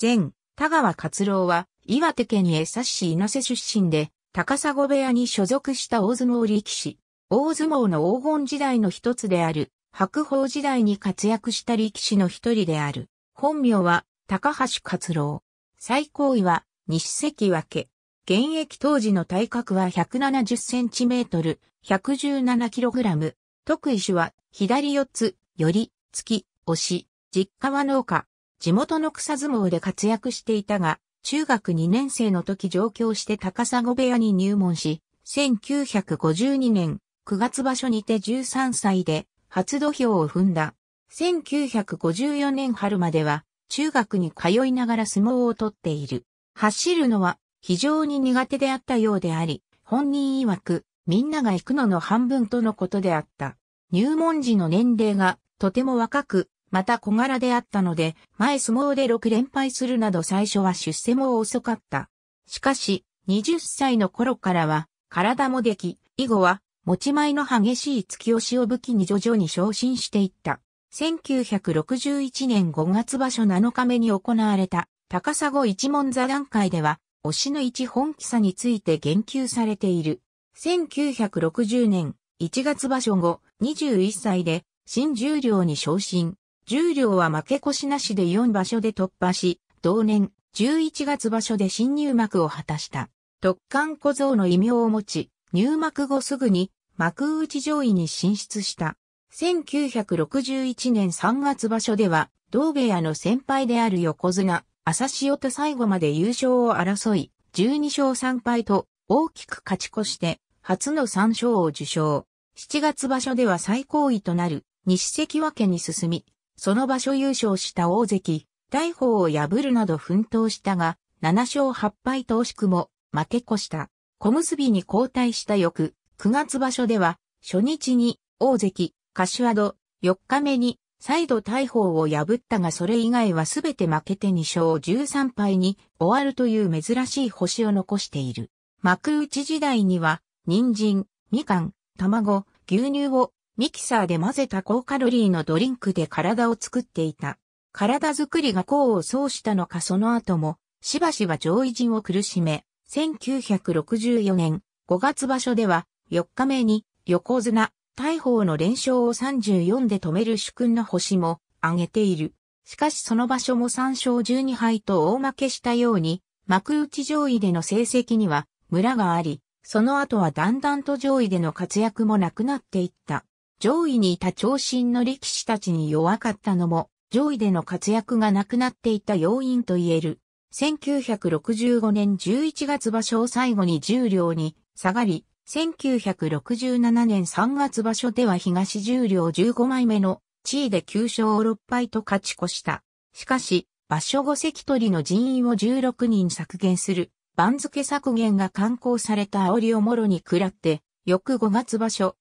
前、田川勝郎は、岩手県江差市稲瀬出身で、高砂部屋に所属した大相撲力士。大相撲の黄金時代の一つである、白鵬時代に活躍した力士の一人である。本名は、高橋勝郎。最高位は、西関脇。現役当時の体格は170センチメートル、117キログラム。得意種は、左四つ、より、突き、押し。実家は農家。地元の草相撲で活躍していたが、中学2年生の時上京して高砂部屋に入門し、1952年9月場所にて13歳で初土俵を踏んだ。1954年春までは中学に通いながら相撲を取っている。走るのは非常に苦手であったようであり、本人曰くみんなが行くのの半分とのことであった。入門時の年齢がとても若く、また小柄であったので、前相撲で6連敗するなど最初は出世も遅かった。しかし、20歳の頃からは、体もでき、以後は、持ち前の激しい突き押しを武器に徐々に昇進していった。1961年5月場所7日目に行われた高砂一門座談会では、推しの一本記さについて言及されている。1960年1月場所後、21歳で新十両に昇進。重量両は負け越しなしで4場所で突破し、同年11月場所で新入幕を果たした。特艦小僧の異名を持ち、入幕後すぐに幕内上位に進出した。1961年3月場所では、同部屋の先輩である横綱、朝潮と最後まで優勝を争い、12勝3敗と大きく勝ち越して、初の3勝を受賞。7月場所では最高位となる、西関脇に進み、その場所優勝した大関、大鵬を破るなど奮闘したが、7勝8敗と惜しくも負け越した。小結に交代した翌、9月場所では、初日に大関、柏戸、4日目に再度大砲を破ったがそれ以外はすべて負けて2勝13敗に終わるという珍しい星を残している。幕内時代には、人参、みかん、卵、牛乳をミキサーで混ぜた高カロリーのドリンクで体を作っていた。体作りが功を奏したのかその後も、しばしば上位陣を苦しめ、1964年5月場所では4日目に横綱、大鵬の連勝を34で止める主君の星も挙げている。しかしその場所も3勝12敗と大負けしたように、幕内上位での成績には村があり、その後はだんだんと上位での活躍もなくなっていった。上位にいた長身の力士たちに弱かったのも、上位での活躍がなくなっていた要因と言える。1965年11月場所を最後に重量に下がり、1967年3月場所では東重量15枚目の地位で9勝6敗と勝ち越した。しかし、場所後関取の人員を16人削減する番付削減が刊行された煽りをもろに食らって、翌5月場所、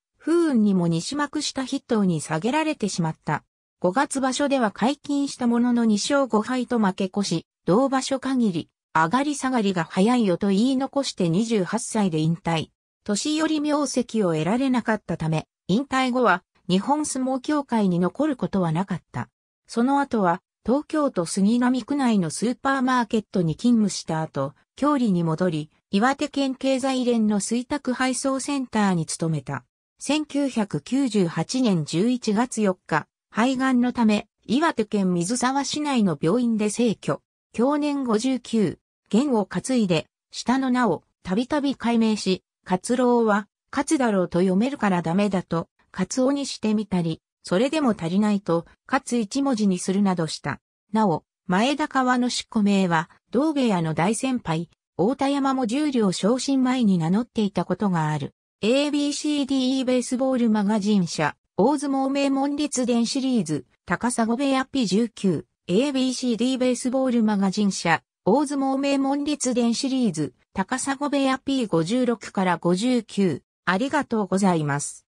軍にも西幕下筆頭に下げられてしまった。5月場所では解禁したものの2勝5敗と負け越し、同場所限り、上がり下がりが早いよと言い残して28歳で引退。年寄り名跡を得られなかったため、引退後は日本相撲協会に残ることはなかった。その後は東京都杉並区内のスーパーマーケットに勤務した後、郷里に戻り、岩手県経済連の水宅配送センターに勤めた。1998年11月4日、肺がんのため、岩手県水沢市内の病院で逝去。享年59、弦を担いで、下の名をたびたび改名し、活郎は、勝だろうと読めるからダメだと、カツオにしてみたり、それでも足りないと、か一文字にするなどした。なお、前田川の執行名は、道芸屋の大先輩、大田山も十両昇進前に名乗っていたことがある。ABCDE ベースボールマガジン社、大相撲名門立伝シリーズ、高砂部屋 P19、ABCD ベースボールマガジン社、大相撲名門立伝シリーズ、高砂部屋 P56 から59、ありがとうございます。